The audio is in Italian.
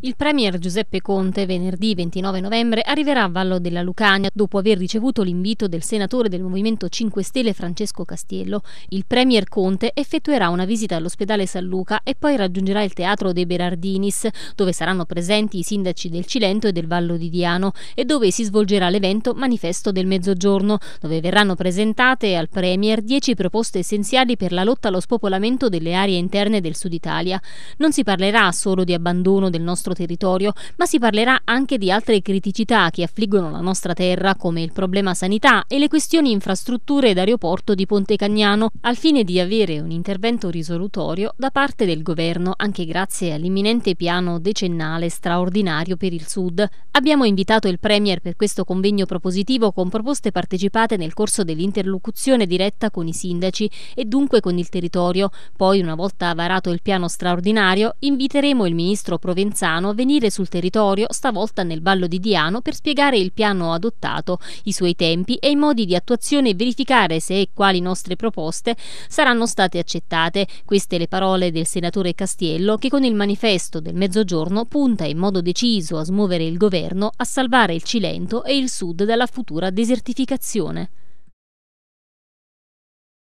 Il Premier Giuseppe Conte venerdì 29 novembre arriverà a Vallo della Lucania dopo aver ricevuto l'invito del senatore del Movimento 5 Stelle Francesco Castiello. Il Premier Conte effettuerà una visita all'ospedale San Luca e poi raggiungerà il teatro dei Berardinis, dove saranno presenti i sindaci del Cilento e del Vallo di Diano e dove si svolgerà l'evento Manifesto del Mezzogiorno, dove verranno presentate al Premier 10 proposte essenziali per la lotta allo spopolamento delle aree interne del Sud Italia. Non si parlerà solo di abbandono del nostro nostro territorio, ma si parlerà anche di altre criticità che affliggono la nostra terra come il problema sanità e le questioni infrastrutture ed aeroporto di Ponte Cagnano, al fine di avere un intervento risolutorio da parte del governo anche grazie all'imminente piano decennale straordinario per il Sud. Abbiamo invitato il Premier per questo convegno propositivo con proposte partecipate nel corso dell'interlocuzione diretta con i sindaci e dunque con il territorio. Poi, una volta varato il piano straordinario, inviteremo il ministro Provenzano Milano a venire sul territorio, stavolta nel Vallo di Diano, per spiegare il piano adottato, i suoi tempi e i modi di attuazione e verificare se e quali nostre proposte saranno state accettate. Queste le parole del senatore Castiello che con il manifesto del mezzogiorno punta in modo deciso a smuovere il governo, a salvare il Cilento e il Sud dalla futura desertificazione.